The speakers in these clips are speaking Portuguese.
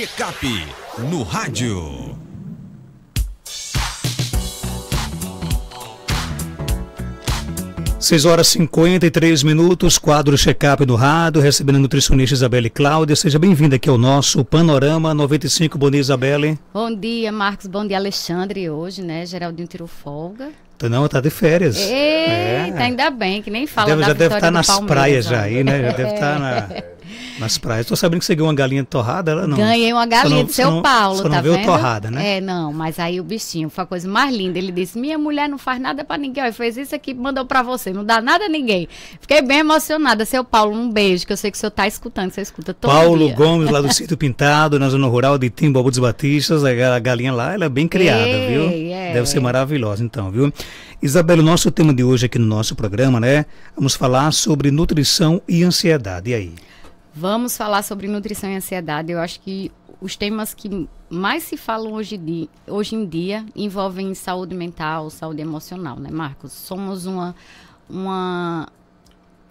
Checkup no rádio. Seis horas cinquenta e três minutos, quadro Checkup no rádio, recebendo a nutricionista Isabelle Cláudia. Seja bem-vinda aqui ao nosso Panorama 95. Bom dia, Isabelle. Bom dia, Marcos. Bom dia, Alexandre. Hoje, né, Geraldinho tirou folga. Tá, não, tá de férias. Eita, é. ainda bem, que nem fala deve, da Já deve estar tá nas praias já aí, né? Já deve estar tá na... É. Nas praias. Tô sabendo que você ganhou uma galinha torrada, ela não. Ganhei uma galinha não, de São Paulo, tá não, tá vendo? torrada, né? É, não, mas aí o bichinho foi a coisa mais linda. Ele disse: "Minha mulher não faz nada para ninguém, Ele fez isso aqui, mandou para você, não dá nada a ninguém". Fiquei bem emocionada. Seu Paulo, um beijo, que eu sei que o senhor tá escutando, você escuta todo Paulo dia. Gomes lá do Sítio Pintado, na zona rural de Timbaúba dos Batistas, a galinha lá, ela é bem criada, Ei, viu? É. Deve ser maravilhosa então, viu? Isabela, o nosso tema de hoje aqui no nosso programa, né? Vamos falar sobre nutrição e ansiedade. E aí? Vamos falar sobre nutrição e ansiedade. Eu acho que os temas que mais se falam hoje, hoje em dia envolvem saúde mental, saúde emocional, né, Marcos? Somos uma, uma,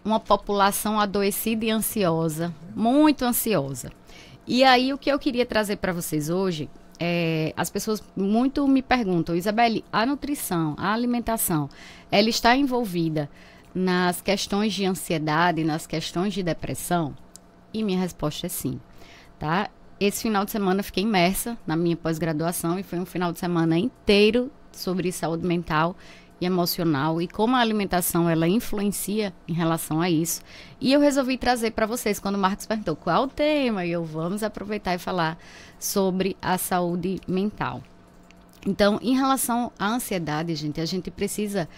uma população adoecida e ansiosa, muito ansiosa. E aí, o que eu queria trazer para vocês hoje é, as pessoas muito me perguntam, Isabelle, a nutrição, a alimentação, ela está envolvida nas questões de ansiedade, nas questões de depressão? E minha resposta é sim, tá? Esse final de semana fiquei imersa na minha pós-graduação e foi um final de semana inteiro sobre saúde mental e emocional e como a alimentação ela influencia em relação a isso. E eu resolvi trazer para vocês quando o Marcos perguntou qual o tema e eu vamos aproveitar e falar sobre a saúde mental. Então, em relação à ansiedade, gente, a gente precisa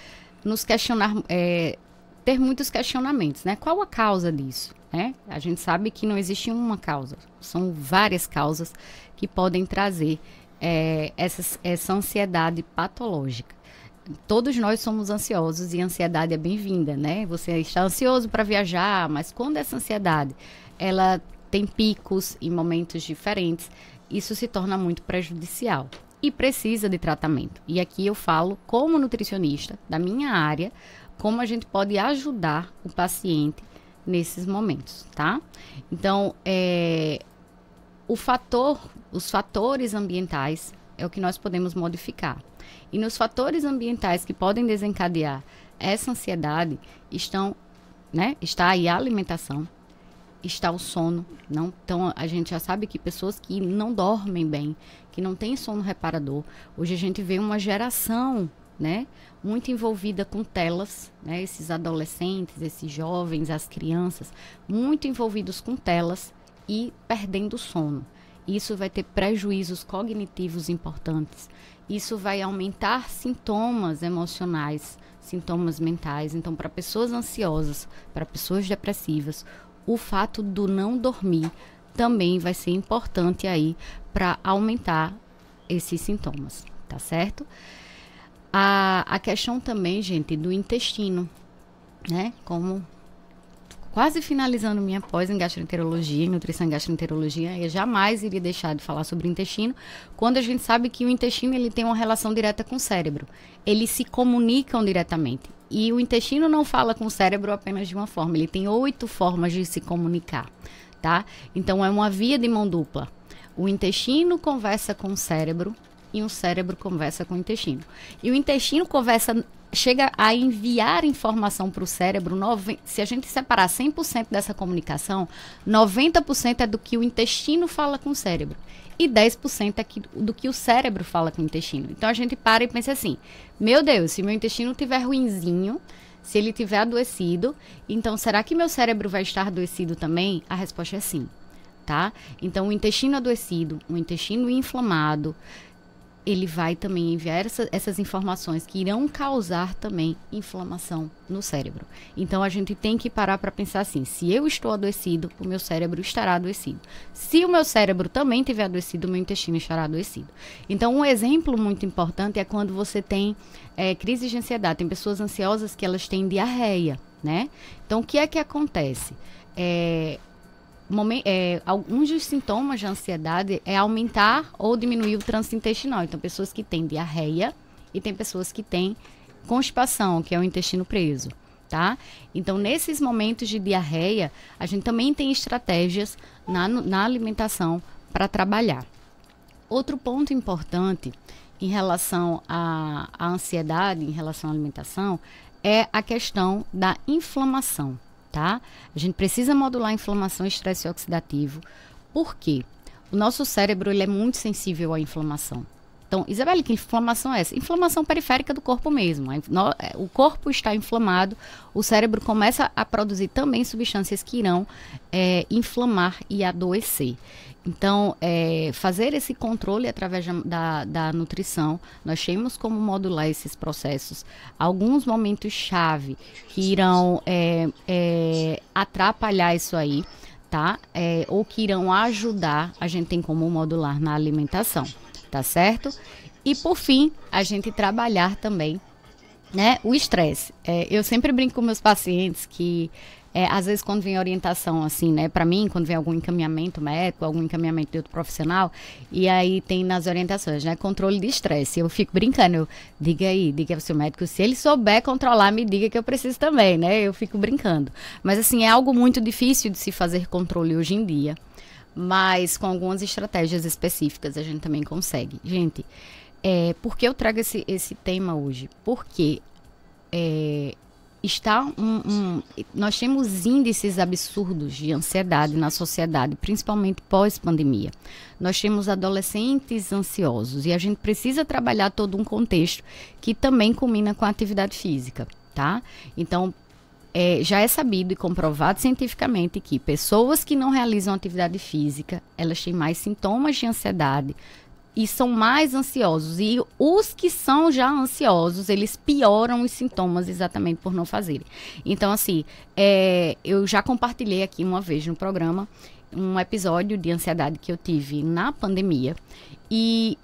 nos questionar, é, ter muitos questionamentos, né? Qual a causa disso? Né? A gente sabe que não existe uma causa, são várias causas que podem trazer é, essa, essa ansiedade patológica todos nós somos ansiosos e a ansiedade é bem-vinda, né? Você está ansioso para viajar, mas quando essa ansiedade ela tem picos em momentos diferentes, isso se torna muito prejudicial e precisa de tratamento. E aqui eu falo como nutricionista da minha área, como a gente pode ajudar o paciente nesses momentos, tá? Então, é, o fator, os fatores ambientais é o que nós podemos modificar. E nos fatores ambientais que podem desencadear essa ansiedade estão, né? Está aí a alimentação, está o sono. Não, então a gente já sabe que pessoas que não dormem bem, que não têm sono reparador, hoje a gente vê uma geração né? Muito envolvida com telas, né? Esses adolescentes, esses jovens, as crianças, muito envolvidos com telas e perdendo sono. Isso vai ter prejuízos cognitivos importantes. Isso vai aumentar sintomas emocionais, sintomas mentais. Então, para pessoas ansiosas, para pessoas depressivas, o fato do não dormir também vai ser importante aí para aumentar esses sintomas, tá certo? A, a questão também, gente, do intestino, né? Como quase finalizando minha pós em gastroenterologia, nutrição em gastroenterologia, eu jamais iria deixar de falar sobre o intestino, quando a gente sabe que o intestino ele tem uma relação direta com o cérebro. Eles se comunicam diretamente. E o intestino não fala com o cérebro apenas de uma forma, ele tem oito formas de se comunicar, tá? Então é uma via de mão dupla. O intestino conversa com o cérebro e o cérebro conversa com o intestino. E o intestino conversa chega a enviar informação para o cérebro, nove, se a gente separar 100% dessa comunicação, 90% é do que o intestino fala com o cérebro e 10% é do que o cérebro fala com o intestino. Então a gente para e pensa assim: meu Deus, se meu intestino tiver ruinzinho, se ele tiver adoecido, então será que meu cérebro vai estar adoecido também? A resposta é sim, tá? Então o intestino adoecido, o intestino inflamado, ele vai também enviar essa, essas informações que irão causar também inflamação no cérebro. Então a gente tem que parar para pensar assim: se eu estou adoecido, o meu cérebro estará adoecido. Se o meu cérebro também tiver adoecido, o meu intestino estará adoecido. Então um exemplo muito importante é quando você tem é, crise de ansiedade. Tem pessoas ansiosas que elas têm diarreia, né? Então o que é que acontece? É, é, alguns dos sintomas de ansiedade é aumentar ou diminuir o trânsito intestinal. Então, pessoas que têm diarreia e tem pessoas que têm constipação, que é o intestino preso. Tá? Então, nesses momentos de diarreia, a gente também tem estratégias na, na alimentação para trabalhar. Outro ponto importante em relação à, à ansiedade, em relação à alimentação, é a questão da inflamação tá? A gente precisa modular a inflamação e estresse oxidativo. Por quê? O nosso cérebro ele é muito sensível à inflamação. Então, Isabelle, que inflamação é essa? Inflamação periférica do corpo mesmo. É, o corpo está inflamado, o cérebro começa a produzir também substâncias que irão é, inflamar e adoecer. Então, é, fazer esse controle através da, da nutrição, nós temos como modular esses processos. Alguns momentos-chave que irão é, é, atrapalhar isso aí, tá? É, ou que irão ajudar, a gente tem como modular na alimentação tá certo? E por fim, a gente trabalhar também, né? O estresse. É, eu sempre brinco com meus pacientes que é, às vezes quando vem orientação assim, né, para mim, quando vem algum encaminhamento médico, algum encaminhamento de outro profissional, e aí tem nas orientações, né, controle de estresse. Eu fico brincando, eu, diga aí, diga ao seu médico, se ele souber controlar, me diga que eu preciso também, né? Eu fico brincando. Mas assim, é algo muito difícil de se fazer controle hoje em dia mas com algumas estratégias específicas a gente também consegue. Gente, é, por que eu trago esse, esse tema hoje? Porque é, está um, um, nós temos índices absurdos de ansiedade na sociedade, principalmente pós-pandemia. Nós temos adolescentes ansiosos e a gente precisa trabalhar todo um contexto que também combina com a atividade física, tá? Então, é, já é sabido e comprovado cientificamente que pessoas que não realizam atividade física, elas têm mais sintomas de ansiedade e são mais ansiosos. E os que são já ansiosos, eles pioram os sintomas exatamente por não fazerem. Então, assim, é, eu já compartilhei aqui uma vez no programa um episódio de ansiedade que eu tive na pandemia e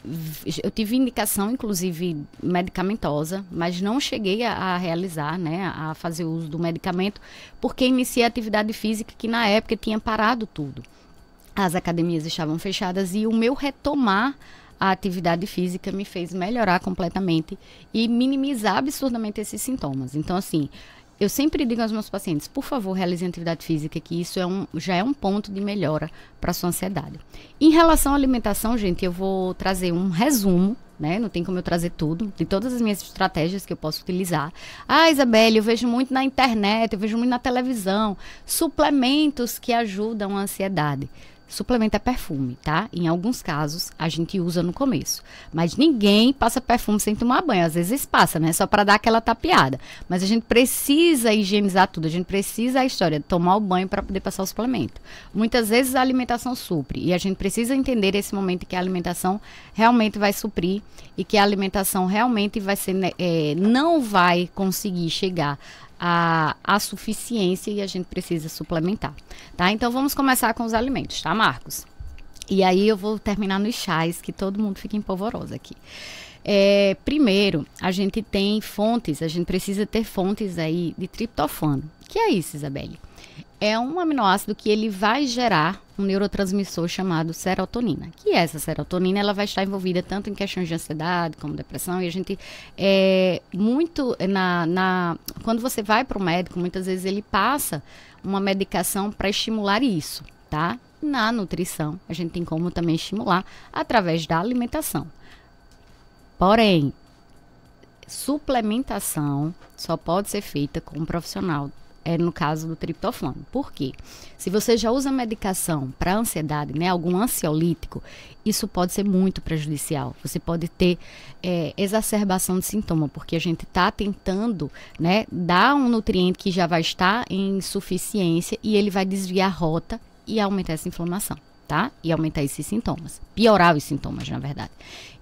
eu tive indicação, inclusive, medicamentosa, mas não cheguei a, a, realizar, né, a fazer uso do medicamento, porque iniciei a atividade física que na época tinha parado tudo. As academias estavam fechadas e o meu retomar a atividade física me fez melhorar completamente e minimizar absurdamente esses sintomas. Então, assim, eu sempre digo aos meus pacientes, por favor, realizem atividade física, que isso é um, já é um ponto de melhora para a sua ansiedade. Em relação à alimentação, gente, eu vou trazer um resumo né? Não tem como eu trazer tudo, de todas as minhas estratégias que eu posso utilizar. Ah, Isabelle, eu vejo muito na internet, eu vejo muito na televisão, suplementos que ajudam a ansiedade. Suplemento é perfume, tá? Em alguns casos a gente usa no começo, mas ninguém passa perfume sem tomar banho. Às vezes passa, né? Só para dar aquela tapeada. Mas a gente precisa higienizar tudo. A gente precisa a história de tomar o banho para poder passar o suplemento. Muitas vezes a alimentação supre e a gente precisa entender esse momento que a alimentação realmente vai suprir e que a alimentação realmente vai ser né, é, não vai conseguir chegar a, a suficiência e a gente precisa suplementar, tá? Então vamos começar com os alimentos, tá, Marcos? E aí eu vou terminar nos chás, que todo mundo fica empolvorosa aqui. É, primeiro, a gente tem fontes, a gente precisa ter fontes aí de triptofano. Que é isso, Isabelle? É um aminoácido que ele vai gerar um neurotransmissor chamado serotonina. Que essa serotonina ela vai estar envolvida tanto em questões de ansiedade como depressão. E a gente é muito é, na, na quando você vai para o médico, muitas vezes ele passa uma medicação para estimular isso, tá? Na nutrição a gente tem como também estimular através da alimentação. Porém, suplementação só pode ser feita com um profissional é no caso do triptofano. Por quê? Se você já usa medicação para ansiedade, né, algum ansiolítico, isso pode ser muito prejudicial. Você pode ter é, exacerbação de sintoma, porque a gente está tentando né, dar um nutriente que já vai estar em insuficiência e ele vai desviar a rota e aumentar essa inflamação tá? E aumentar esses sintomas. Piorar os sintomas, na verdade.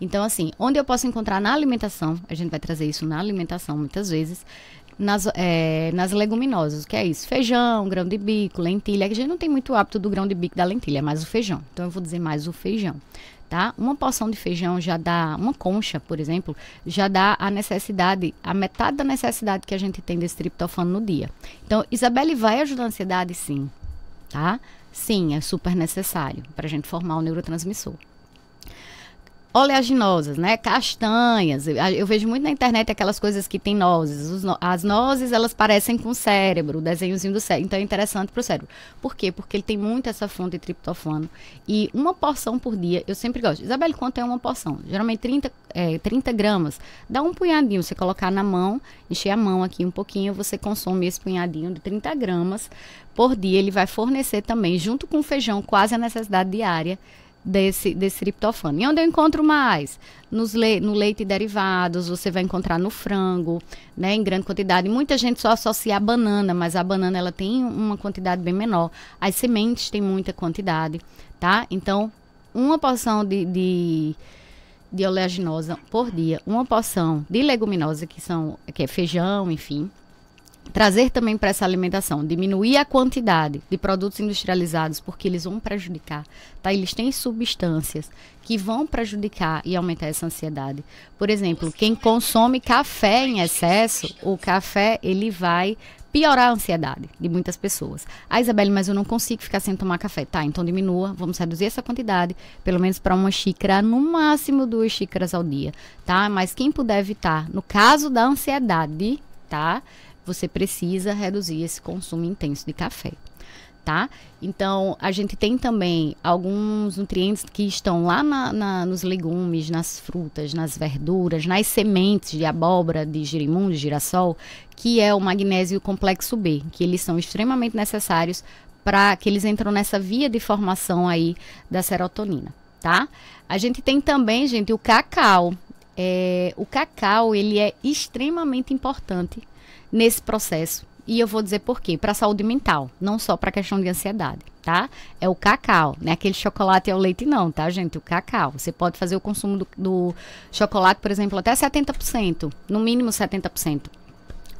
Então, assim, onde eu posso encontrar na alimentação, a gente vai trazer isso na alimentação muitas vezes, nas, é, nas leguminosas, que é isso? Feijão, grão de bico, lentilha. a gente não tem muito hábito do grão de bico da lentilha, é mais o feijão. Então eu vou dizer mais o feijão. Tá? Uma porção de feijão já dá, uma concha, por exemplo, já dá a necessidade, a metade da necessidade que a gente tem desse triptofano no dia. Então, Isabelle vai ajudar a ansiedade, sim, tá? Sim, é super necessário para a gente formar o neurotransmissor oleaginosas, né? Castanhas. Eu vejo muito na internet aquelas coisas que tem nozes. as nozes, elas parecem com o cérebro, o desenhozinho do cérebro. Então é interessante para o cérebro. Por quê? Porque ele tem muito essa fonte de triptofano. E uma porção por dia, eu sempre gosto. Isabelle, quanto é uma porção? Geralmente 30, é, 30 gramas. Dá um punhadinho, você colocar na mão, encher a mão aqui um pouquinho, você consome esse punhadinho de 30 gramas por dia. Ele vai fornecer também, junto com o feijão, quase a necessidade diária desse, desse triptofano. E onde eu encontro mais? Nos le no leite e derivados, você vai encontrar no frango, né, em grande quantidade. Muita gente só associa a banana, mas a banana ela tem uma quantidade bem menor. As sementes têm muita quantidade, tá? Então, uma porção de, de, de oleaginosa por dia, uma porção de leguminosa, que, são, que é feijão, enfim, trazer também para essa alimentação, diminuir a quantidade de produtos industrializados, porque eles vão prejudicar, tá? Eles têm substâncias que vão prejudicar e aumentar essa ansiedade. Por exemplo, quem consome café em excesso, o café ele vai piorar a ansiedade de muitas pessoas. Ah, Isabelle, mas eu não consigo ficar sem tomar café. Tá, então diminua, vamos reduzir essa quantidade, pelo menos para uma xícara, no máximo duas xícaras ao dia, tá? Mas quem puder evitar, no caso da ansiedade, tá? você precisa reduzir esse consumo intenso de café. Tá? Então, a gente tem também alguns nutrientes que estão lá na, na, nos legumes, nas frutas, nas verduras, nas sementes de abóbora, de girimum, de girassol, que é o magnésio complexo B, que eles são extremamente necessários para que eles entram nessa via de formação aí da serotonina, tá? A gente tem também, gente, o cacau. É, o cacau, ele é extremamente importante nesse processo. E eu vou dizer por quê? Para saúde mental, não só para questão de ansiedade, tá? É o cacau, né? Aquele chocolate ao é leite não, tá, gente? O cacau. Você pode fazer o consumo do, do chocolate, por exemplo, até 70%, no mínimo 70%.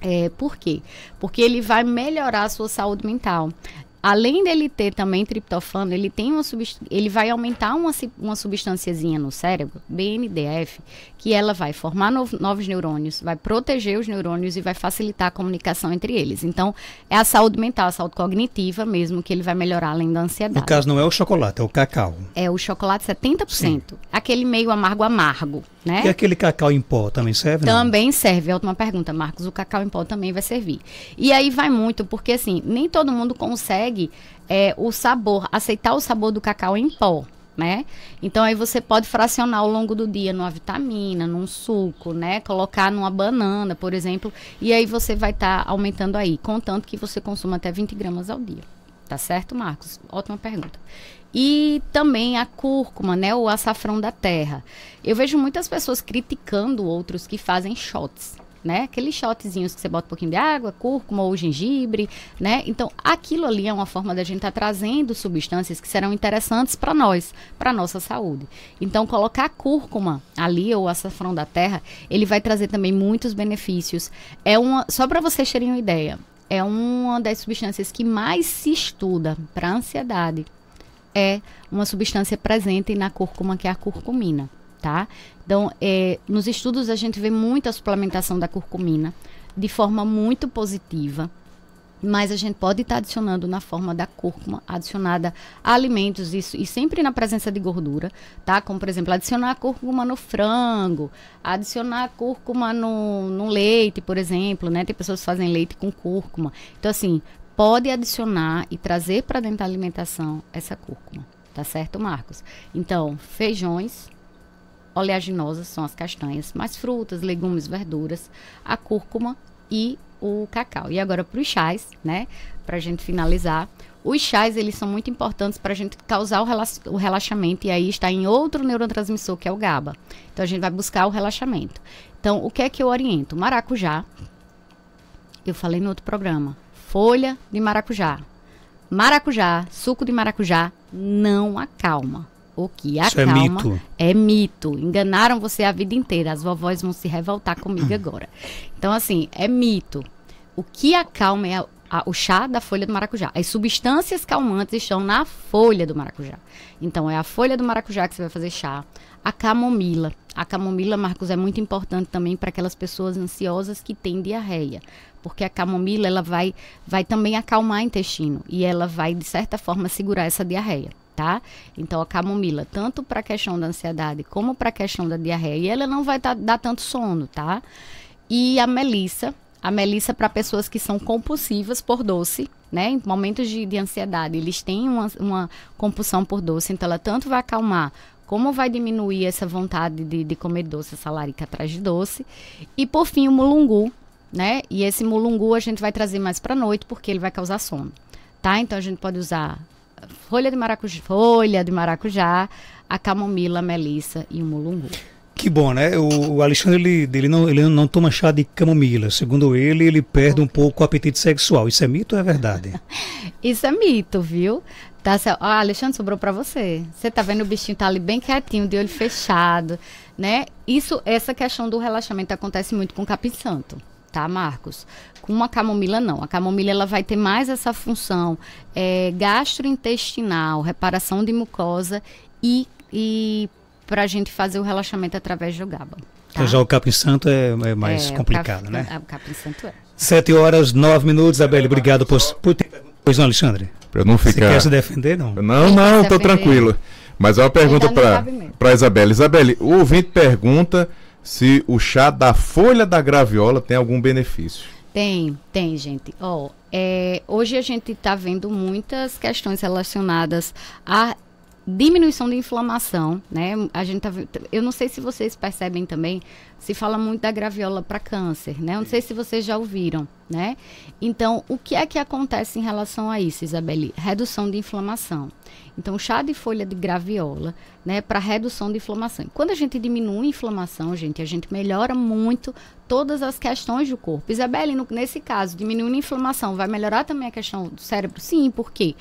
É, por quê? Porque ele vai melhorar a sua saúde mental além dele ter também triptofano, ele tem uma ele vai aumentar uma, uma substânciazinha no cérebro, BNDF, que ela vai formar no novos neurônios, vai proteger os neurônios e vai facilitar a comunicação entre eles. Então, é a saúde mental, a saúde cognitiva mesmo que ele vai melhorar além da ansiedade. No caso não é o chocolate, é o cacau. É o chocolate 70%, Sim. aquele meio amargo amargo, né? E aquele cacau em pó também serve? Também não? serve. É uma pergunta, Marcos, o cacau em pó também vai servir. E aí vai muito, porque assim, nem todo mundo consegue consegue é, o sabor, aceitar o sabor do cacau em pó. Né? Então aí você pode fracionar ao longo do dia numa vitamina, num suco, né? Colocar numa banana, por exemplo, e aí você vai estar tá aumentando aí, contanto que você consuma até 20 gramas ao dia. Tá certo, Marcos? Ótima pergunta. E também a cúrcuma, né? O açafrão da terra. Eu vejo muitas pessoas criticando outros que fazem shots né? Aqueles shotzinhos que você bota um pouquinho de água, cúrcuma ou gengibre, né? Então, aquilo ali é uma forma da gente estar tá trazendo substâncias que serão interessantes para nós, para nossa saúde. Então, colocar cúrcuma ali ou açafrão da terra, ele vai trazer também muitos benefícios. É uma, só para vocês terem uma ideia, é uma das substâncias que mais se estuda para ansiedade. É uma substância presente na cúrcuma que é a curcumina tá? Então, é, nos estudos a gente vê muita suplementação da curcumina de forma muito positiva, mas a gente pode estar tá adicionando na forma da cúrcuma, adicionada a alimentos, isso, e sempre na presença de gordura, tá? Como, por exemplo, adicionar a cúrcuma no frango, adicionar a cúrcuma no, no leite, por exemplo, né? Tem pessoas que fazem leite com cúrcuma. Então, assim, pode adicionar e trazer para dentro da alimentação essa cúrcuma, tá certo, Marcos? Então, feijões, Oleaginosas são as castanhas, mais frutas, legumes, verduras, a cúrcuma e o cacau. E agora para os chás, né? Para a gente finalizar, os chás eles são muito importantes para a gente causar o, relax o, relaxamento e aí está em outro neurotransmissor que é o GABA. Então a gente vai buscar o relaxamento. Então o que é que eu oriento? Maracujá. Eu falei no outro programa. Folha de maracujá. Maracujá, suco de maracujá não acalma o que acalma Isso é mito. é mito. Enganaram você a vida inteira. As vovós vão se revoltar comigo hum. agora. Então, assim, é mito. O que acalma é a, a, o chá da folha do maracujá. As substâncias calmantes estão na folha do maracujá. Então, é a folha do maracujá que você vai fazer chá. A camomila. A camomila, Marcos, é muito importante também para aquelas pessoas ansiosas que têm diarreia, porque a camomila ela vai, vai também acalmar o intestino e ela vai de certa forma segurar essa diarreia tá? Então a camomila, tanto para a questão da ansiedade como para a questão da diarreia, e ela não vai tá, dar tanto sono, tá? E a melissa, a melissa para pessoas que são compulsivas por doce, né? Em momentos de, de ansiedade, eles têm uma, uma compulsão por doce, então ela tanto vai acalmar como vai diminuir essa vontade de, de, comer doce, essa larica atrás de doce. E por fim, o mulungu, né? E esse mulungu a gente vai trazer mais para noite porque ele vai causar sono, tá? Então a gente pode usar folha de maracujá, folha de maracujá, a camomila, a melissa e o mulungu. Que bom, né? O, Alexandre ele, ele, não, ele não toma chá de camomila. Segundo ele, ele perde um pouco o apetite sexual. Isso é mito ou é verdade? Isso é mito, viu? Tá, ah, Alexandre, sobrou para você. Você tá vendo o bichinho tá ali bem quietinho, de olho fechado, né? Isso, essa questão do relaxamento acontece muito com o capim santo tá, Marcos? Com uma camomila, não. A camomila ela vai ter mais essa função é, gastrointestinal, reparação de mucosa e, e para a gente fazer o relaxamento através do GABA. Tá? Então já o capim santo é, é mais é, complicado, o né? É, o capim santo é. Sete horas, nove minutos. Abel, obrigado por, por ter... Pois não, Alexandre? Para eu não ficar... Você quer se defender, não? Não, não, estou tranquilo. Mas é uma pergunta para Isabelle. Isabelle, o ouvinte pergunta se o chá da folha da graviola tem algum benefício. Tem, tem, gente. Ó, oh, é, hoje a gente está vendo muitas questões relacionadas à diminuição da inflamação, né? A gente tá, eu não sei se vocês percebem também, se fala muito da graviola para câncer, né? Eu não sei se vocês já ouviram, né? Então, o que é que acontece em relação a isso, Isabelle? Redução de inflamação. Então, chá de folha de graviola, né, para redução de inflamação. E quando a gente diminui a inflamação, gente, a gente melhora muito todas as questões do corpo. Isabelle, no, nesse caso, diminuindo a inflamação, vai melhorar também a questão do cérebro? Sim, por quê?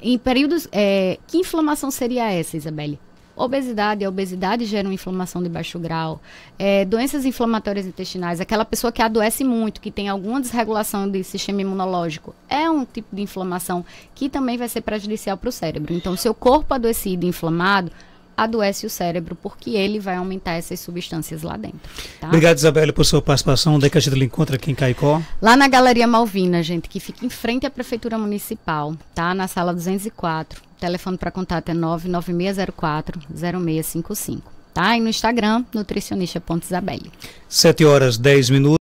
Em períodos. É, que inflamação seria essa, Isabelle? Obesidade, a obesidade gera uma inflamação de baixo grau. É, doenças inflamatórias intestinais, aquela pessoa que adoece muito, que tem alguma desregulação do sistema imunológico, é um tipo de inflamação que também vai ser prejudicial para o cérebro. Então, seu corpo adoecido e inflamado adoece o cérebro, porque ele vai aumentar essas substâncias lá dentro. Tá? Obrigado, Isabelle, por sua participação. Onde é que a gente lhe encontra aqui em Caicó? Lá na Galeria Malvina, gente, que fica em frente à Prefeitura Municipal, tá? Na sala 204. O telefone para contato é 99604-0655. Tá? E no Instagram, nutricionista.isabelle. 7 horas 10 minutos.